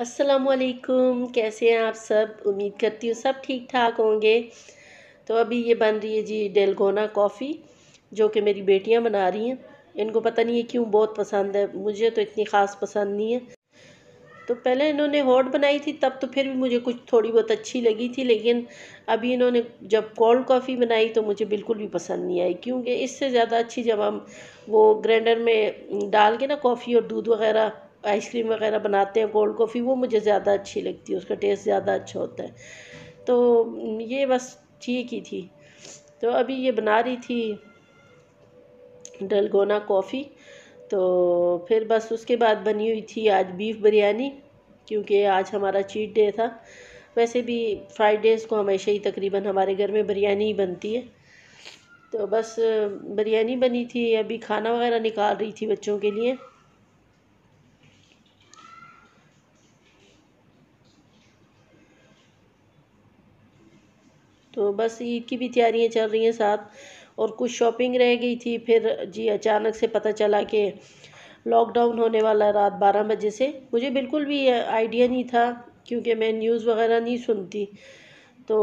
असलकुम कैसे हैं आप सब उम्मीद करती हूँ सब ठीक ठाक होंगे तो अभी ये बन रही है जी डेलगोना कॉफ़ी जो कि मेरी बेटियाँ बना रही हैं इनको पता नहीं है क्यों बहुत पसंद है मुझे तो इतनी ख़ास पसंद नहीं है तो पहले इन्होंने हॉट बनाई थी तब तो फिर भी मुझे कुछ थोड़ी बहुत अच्छी लगी थी लेकिन अभी इन्होंने जब कोल्ड कॉफ़ी बनाई तो मुझे बिल्कुल भी पसंद नहीं आई क्योंकि इससे ज़्यादा अच्छी जब हम वो ग्राइंडर में डाल के ना कॉफ़ी और दूध वगैरह आइसक्रीम वगैरह बनाते हैं कोल्ड कॉफ़ी वो मुझे ज़्यादा अच्छी लगती है उसका टेस्ट ज़्यादा अच्छा होता है तो ये बस ठीक ही थी तो अभी ये बना रही थी डलगोना कॉफ़ी तो फिर बस उसके बाद बनी हुई थी आज बीफ बिरयानी क्योंकि आज हमारा चीट डे था वैसे भी फ्राइडेज़ को हमेशा ही तकरीबन हमारे घर में बिरयानी ही बनती है तो बस बिरयानी बनी थी अभी खाना वगैरह निकाल रही थी बच्चों के लिए तो बस ईद की भी तैयारियाँ चल रही हैं साथ और कुछ शॉपिंग रह गई थी फिर जी अचानक से पता चला कि लॉकडाउन होने वाला रात बारह बजे से मुझे बिल्कुल भी आइडिया नहीं था क्योंकि मैं न्यूज़ वगैरह नहीं सुनती तो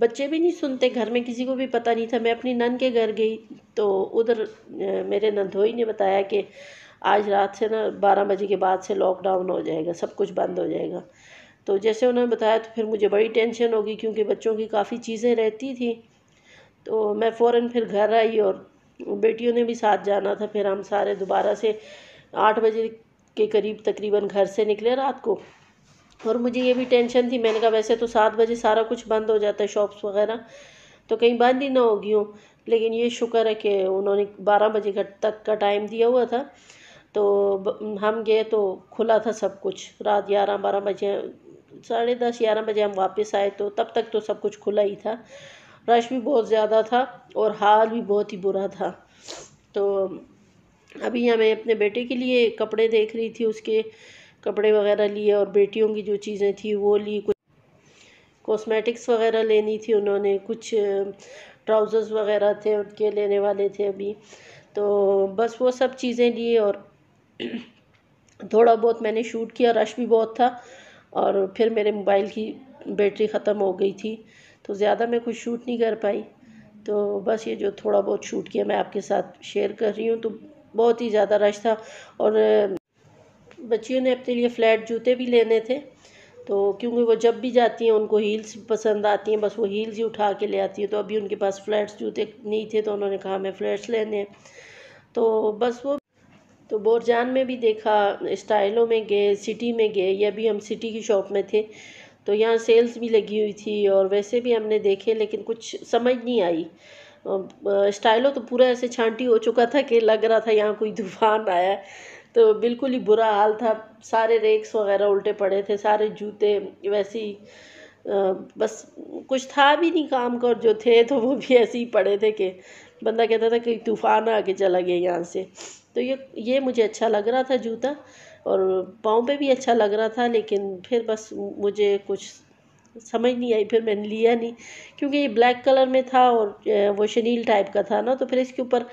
बच्चे भी नहीं सुनते घर में किसी को भी पता नहीं था मैं अपनी नन के घर गई तो उधर मेरे नंदोई ने बताया कि आज रात से ना बारह बजे के बाद से लॉकडाउन हो जाएगा सब कुछ बंद हो जाएगा तो जैसे उन्होंने बताया तो फिर मुझे बड़ी टेंशन होगी क्योंकि बच्चों की काफ़ी चीज़ें रहती थी तो मैं फ़ौर फिर घर आई और बेटियों ने भी साथ जाना था फिर हम सारे दोबारा से आठ बजे के करीब तकरीबन घर से निकले रात को और मुझे ये भी टेंशन थी मैंने कहा वैसे तो सात बजे सारा कुछ बंद हो जाता है शॉप्स वगैरह तो कहीं बंद ही ना होगी हूँ लेकिन ये शुक्र है कि उन्होंने बारह बजे तक का टाइम दिया हुआ था तो हम गए तो खुला था सब कुछ रात ग्यारह बारह बजे साढ़े दस ग्यारह बजे हम वापस आए तो तब तक तो सब कुछ खुला ही था रश भी बहुत ज़्यादा था और हाल भी बहुत ही बुरा था तो अभी हमें अपने बेटे के लिए कपड़े देख रही थी उसके कपड़े वगैरह लिए और बेटियों की जो चीज़ें थी वो ली कुछ कॉस्मेटिक्स वगैरह लेनी थी उन्होंने कुछ ट्राउज़र्स वगैरह थे उनके लेने वाले थे अभी तो बस वो सब चीज़ें लिए और थोड़ा बहुत मैंने शूट किया रश भी बहुत था और फिर मेरे मोबाइल की बैटरी ख़त्म हो गई थी तो ज़्यादा मैं कुछ शूट नहीं कर पाई तो बस ये जो थोड़ा बहुत शूट किया मैं आपके साथ शेयर कर रही हूँ तो बहुत ही ज़्यादा रश था और बच्चियों ने अपने लिए फ्लैट जूते भी लेने थे तो क्योंकि वो जब भी जाती हैं उनको हील्स पसंद आती हैं बस वो हील्स ही उठा के ले आती हैं तो अभी उनके पास फ्लैट्स जूते नहीं थे तो उन्होंने कहा मैं फ्लैट्स लेने हैं तो बस वो तो बोरजान में भी देखा स्टाइलों में गए सिटी में गए ये भी हम सिटी की शॉप में थे तो यहाँ सेल्स भी लगी हुई थी और वैसे भी हमने देखे लेकिन कुछ समझ नहीं आई स्टाइलों तो पूरा ऐसे छांटी हो चुका था कि लग रहा था यहाँ कोई तूफान आया तो बिल्कुल ही बुरा हाल था सारे रेक्स वगैरह उल्टे पड़े थे सारे जूते वैसे ही बस कुछ था भी नहीं काम का और जो थे तो वो भी ऐसे ही पड़े थे कि बंदा कहता था कि तूफ़ान आके चला गया यहाँ से तो ये ये मुझे अच्छा लग रहा था जूता और पाँव पे भी अच्छा लग रहा था लेकिन फिर बस मुझे कुछ समझ नहीं आई फिर मैंने लिया नहीं क्योंकि ये ब्लैक कलर में था और वो शनील टाइप का था ना तो फिर इसके ऊपर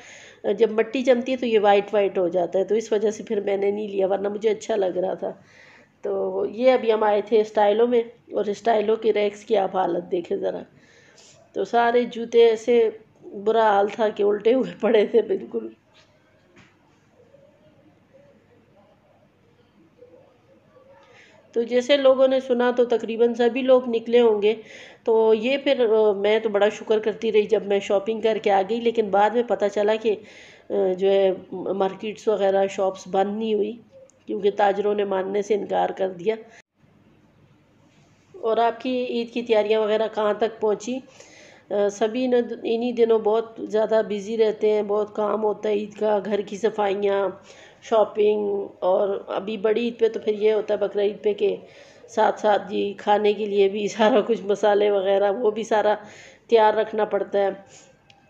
जब मट्टी जमती है तो ये वाइट वाइट हो जाता है तो इस वजह से फिर मैंने नहीं लिया वरना मुझे अच्छा लग रहा था तो ये अभी हम आए थे स्टाइलों में और स्टाइलों के रैक्स की आप हालत देखें ज़रा तो सारे जूते ऐसे बुरा हाल था कि उल्टे हुए पड़े थे बिल्कुल तो जैसे लोगों ने सुना तो तकरीबन सभी लोग निकले होंगे तो ये फिर मैं तो बड़ा शुक्र करती रही जब मैं शॉपिंग करके आ गई लेकिन बाद में पता चला कि जो है मार्केट्स वगैरह शॉप्स बंद नहीं हुई क्योंकि ताजरों ने मानने से इनकार कर दिया और आपकी ईद की तैयारियां वगैरह कहाँ तक पहुँची सभी न इन्हीं दिनों बहुत ज़्यादा बिज़ी रहते हैं बहुत काम होता है ईद का घर की सफाइयाँ शॉपिंग और अभी बड़ी ईद पे तो फिर ये होता है बकरा ईद पे के साथ साथ जी खाने के लिए भी सारा कुछ मसाले वगैरह वो भी सारा तैयार रखना पड़ता है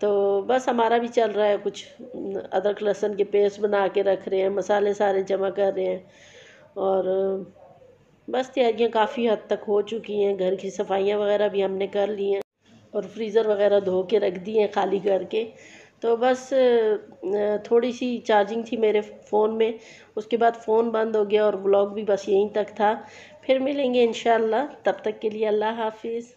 तो बस हमारा भी चल रहा है कुछ अदरक लहसुन के पेस्ट बना के रख रहे हैं मसाले सारे जमा कर रहे हैं और बस तैयारियाँ काफ़ी हद तक हो चुकी हैं घर की सफाइयाँ वगैरह भी हमने कर ली हैं और फ्रीज़र वगैरह धो के रख दिए हैं खाली करके तो बस थोड़ी सी चार्जिंग थी मेरे फ़ोन में उसके बाद फ़ोन बंद हो गया और व्लॉग भी बस यहीं तक था फिर मिलेंगे इन तब तक के लिए अल्लाह हाफिज़